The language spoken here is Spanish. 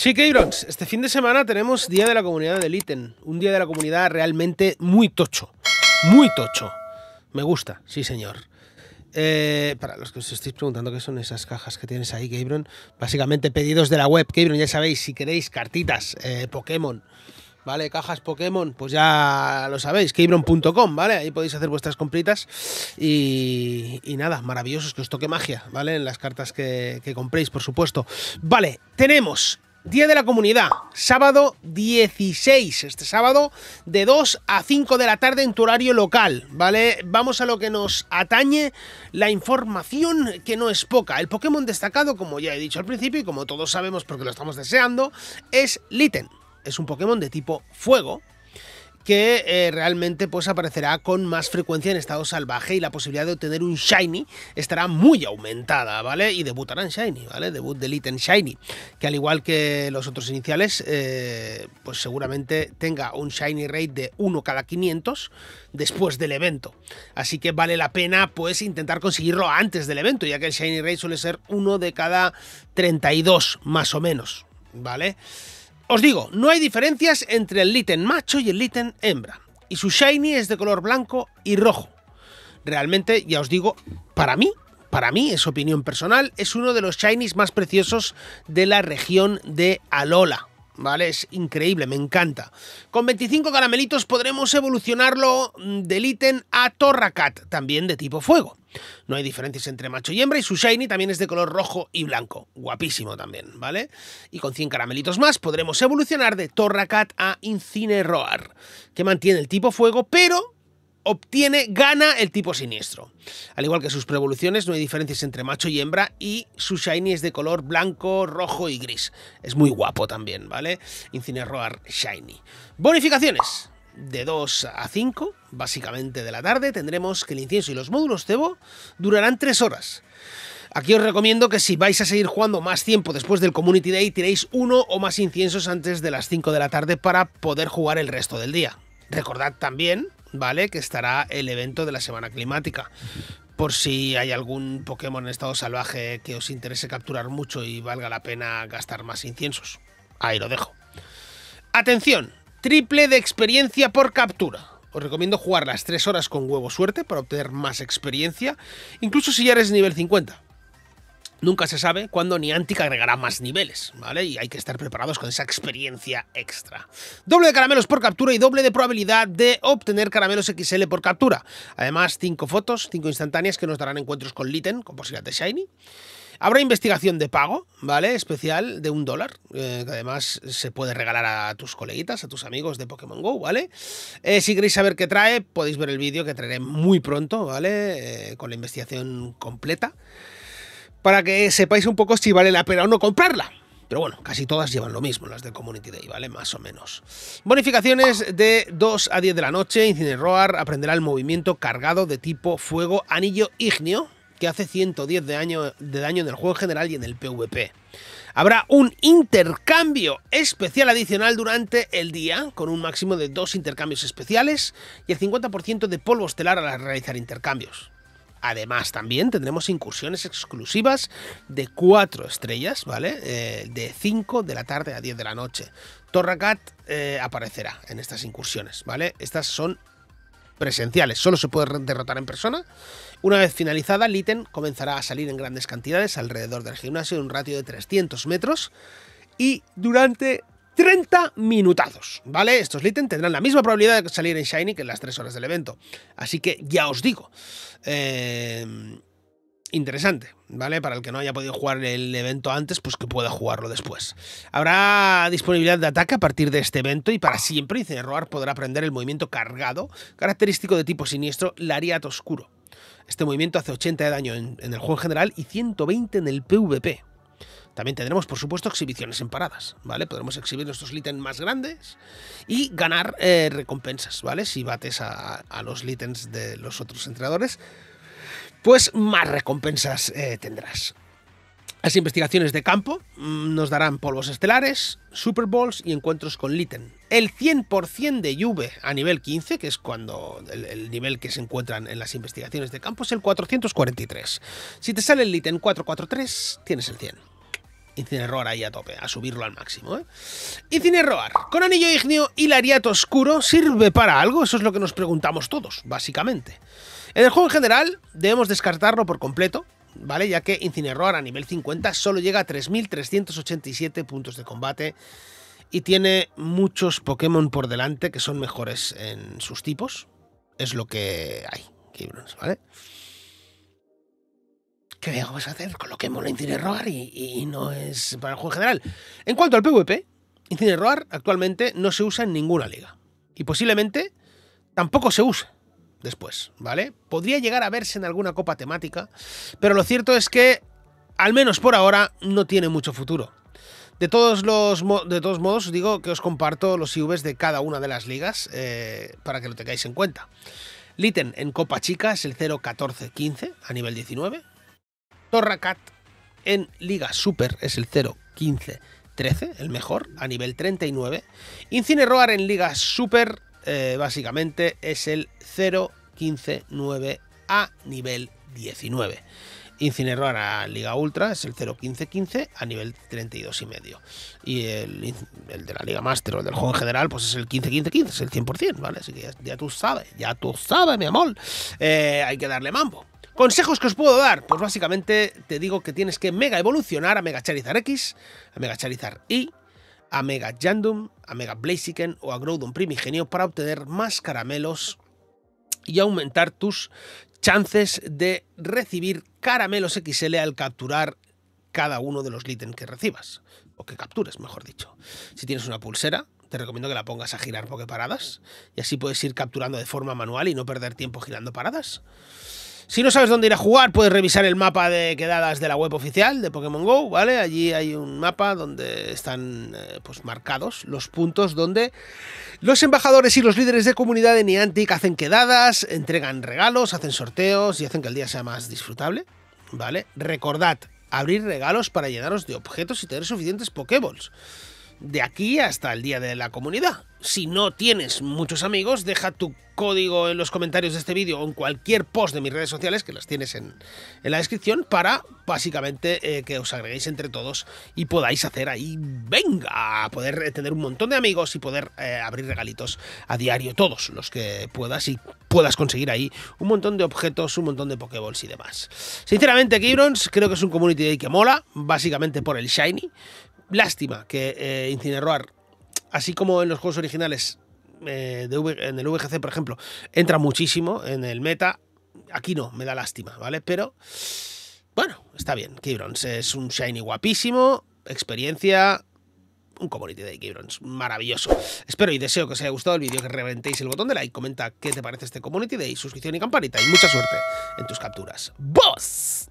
Sí, este fin de semana tenemos Día de la Comunidad del ítem. un día de la comunidad realmente muy tocho, muy tocho. Me gusta, sí señor. Eh, para los que os estéis preguntando qué son esas cajas que tienes ahí, Gabron, básicamente pedidos de la web, Gabron, ya sabéis, si queréis cartitas, eh, Pokémon, ¿vale? Cajas Pokémon, pues ya lo sabéis, Cabron.com, ¿vale? Ahí podéis hacer vuestras compritas y, nada, maravillosos, que os toque magia, ¿vale? En las cartas que, que compréis, por supuesto. Vale, tenemos Día de la Comunidad, sábado 16, este sábado de 2 a 5 de la tarde en tu horario local, ¿vale? Vamos a lo que nos atañe, la información que no es poca. El Pokémon destacado, como ya he dicho al principio y como todos sabemos porque lo estamos deseando, es Litten. Es un Pokémon de tipo fuego, que eh, realmente pues aparecerá con más frecuencia en estado salvaje y la posibilidad de obtener un Shiny estará muy aumentada, ¿vale? Y debutarán Shiny, ¿vale? Debut de en Shiny, que al igual que los otros iniciales, eh, pues seguramente tenga un Shiny rate de 1 cada 500 después del evento. Así que vale la pena pues intentar conseguirlo antes del evento, ya que el Shiny rate suele ser uno de cada 32 más o menos, ¿vale? vale os digo, no hay diferencias entre el Litten macho y el Litten hembra. Y su shiny es de color blanco y rojo. Realmente, ya os digo, para mí, para mí, es opinión personal, es uno de los shinies más preciosos de la región de Alola. ¿vale? Es increíble, me encanta. Con 25 caramelitos podremos evolucionarlo mm, del ítem a Torracat, también de tipo fuego. No hay diferencias entre macho y hembra y su shiny también es de color rojo y blanco. Guapísimo también, ¿vale? Y con 100 caramelitos más podremos evolucionar de Torracat a Incineroar, que mantiene el tipo fuego, pero obtiene, gana el tipo siniestro. Al igual que sus prevoluciones, no hay diferencias entre macho y hembra y su shiny es de color blanco, rojo y gris. Es muy guapo también, ¿vale? Incineroar shiny. Bonificaciones. De 2 a 5, básicamente de la tarde, tendremos que el incienso y los módulos cebo durarán 3 horas. Aquí os recomiendo que si vais a seguir jugando más tiempo después del Community Day, tiréis uno o más inciensos antes de las 5 de la tarde para poder jugar el resto del día. Recordad también ¿vale? Que estará el evento de la Semana Climática. Por si hay algún Pokémon en estado salvaje que os interese capturar mucho y valga la pena gastar más inciensos. Ahí lo dejo. Atención, triple de experiencia por captura. Os recomiendo jugar las 3 horas con huevo suerte para obtener más experiencia, incluso si ya eres nivel 50. Nunca se sabe cuándo Niantic agregará más niveles, ¿vale? Y hay que estar preparados con esa experiencia extra. Doble de caramelos por captura y doble de probabilidad de obtener caramelos XL por captura. Además, cinco fotos, cinco instantáneas que nos darán encuentros con Litten, con posibilidad de Shiny. Habrá investigación de pago, ¿vale? Especial de un dólar, eh, que además se puede regalar a tus coleguitas, a tus amigos de Pokémon GO, ¿vale? Eh, si queréis saber qué trae, podéis ver el vídeo que traeré muy pronto, ¿vale? Eh, con la investigación completa para que sepáis un poco si vale la pena o no comprarla. Pero bueno, casi todas llevan lo mismo, las de Community Day, ¿vale? Más o menos. Bonificaciones de 2 a 10 de la noche. Incineroar aprenderá el movimiento cargado de tipo fuego anillo Igneo, que hace 110 de daño, de daño en el juego en general y en el PvP. Habrá un intercambio especial adicional durante el día, con un máximo de dos intercambios especiales y el 50% de polvo estelar al realizar intercambios. Además, también tendremos incursiones exclusivas de cuatro estrellas, ¿vale? Eh, de 5 de la tarde a 10 de la noche. Torracat eh, aparecerá en estas incursiones, ¿vale? Estas son presenciales, solo se puede derrotar en persona. Una vez finalizada, Litten comenzará a salir en grandes cantidades alrededor del gimnasio en un ratio de 300 metros. Y durante 30 minutazos, ¿vale? Estos Litten tendrán la misma probabilidad de salir en Shiny que en las 3 horas del evento. Así que ya os digo. Eh, interesante, ¿vale? Para el que no haya podido jugar el evento antes, pues que pueda jugarlo después. Habrá disponibilidad de ataque a partir de este evento y para siempre, y error podrá aprender el movimiento cargado, característico de tipo siniestro, Lariat Oscuro. Este movimiento hace 80 de daño en, en el juego en general y 120 en el PvP. También tendremos, por supuesto, exhibiciones en paradas, ¿vale? Podremos exhibir nuestros litens más grandes y ganar eh, recompensas, ¿vale? Si bates a, los litens de los otros entrenadores, pues más recompensas eh, tendrás. Las investigaciones de campo mm, nos darán polvos estelares, Super Bowls y encuentros con Liten. El 100% de Juve a nivel 15, que es cuando el, nivel que se encuentran en las investigaciones de campo, es el 443. Si te sale el ítem 443, tienes el 100. Incineroar ahí a tope, a subirlo al máximo. ¿eh? Incineroar, con anillo Igneo y lariato oscuro, ¿sirve para algo? Eso es lo que nos preguntamos todos, básicamente. En el juego en general, debemos descartarlo por completo, ¿vale? Ya que Incineroar a nivel 50 solo llega a 3.387 puntos de combate y tiene muchos Pokémon por delante que son mejores en sus tipos. Es lo que hay, ¿vale? ¿qué vamos a hacer? Coloquemos la Incineroar y, y no es para el juego en general. En cuanto al PvP, Roar actualmente no se usa en ninguna liga. Y posiblemente tampoco se use después, ¿vale? Podría llegar a verse en alguna copa temática, pero lo cierto es que, al menos por ahora, no tiene mucho futuro. De todos, los, de todos modos, os digo que os comparto los IVs de cada una de las ligas eh, para que lo tengáis en cuenta. Litten en Copa Chica es el 0-14-15 a nivel 19. Torracat en Liga Super es el 0-15-13, el mejor, a nivel 39. Incineroar en Liga Super, eh, básicamente, es el 0-15-9 a nivel 19. Incineroar a Liga Ultra es el 0-15-15 a nivel 32 y medio. Y el, de la Liga Master o el del juego en general, pues es el 15-15-15, es el 100%, ¿vale? Así que ya, tú sabes, ya tú sabes, mi amor. Eh, hay que darle mambo. Consejos que os puedo dar. Pues básicamente te digo que tienes que mega evolucionar a Mega Charizard X, a Mega Charizard Y, a Mega Jandum, a Mega Blaziken o a Groudon Primigenio para obtener más caramelos y aumentar tus chances de recibir caramelos XL al capturar cada uno de los liten que recibas, o que captures, mejor dicho. Si tienes una pulsera, te recomiendo que la pongas a girar porque paradas y así puedes ir capturando de forma manual y no perder tiempo girando paradas. Si no sabes dónde ir a jugar, puedes revisar el mapa de quedadas de la web oficial de Pokémon Go, ¿vale? Allí hay un mapa donde están eh, pues marcados los puntos donde los embajadores y los líderes de comunidad de Niantic hacen quedadas, entregan regalos, hacen sorteos y hacen que el día sea más disfrutable, ¿vale? Recordad, abrir regalos para llenaros de objetos y tener suficientes Pokéballs de aquí hasta el Día de la Comunidad. Si no tienes muchos amigos, deja tu código en los comentarios de este vídeo o en cualquier post de mis redes sociales, que las tienes en, la descripción, para básicamente eh, que os agreguéis entre todos y podáis hacer ahí, venga, poder eh, tener un montón de amigos y poder eh, abrir regalitos a diario, todos los que puedas y puedas conseguir ahí un montón de objetos, un montón de Pokéballs y demás. Sinceramente, Kibrons, creo que es un community day que mola, básicamente por el Shiny, Lástima que eh, así como en los juegos originales, eh, de en el VGC, por ejemplo, entra muchísimo en el meta. Aquí no, me da lástima, ¿vale? Pero bueno, está bien. Kibrons es un shiny guapísimo, experiencia, un community de Kibrons Maravilloso. Espero y deseo que os haya gustado el vídeo, que reventéis el botón de like, comenta qué te parece este community day, suscripción y campanita. Y mucha suerte en tus capturas. ¡Boss!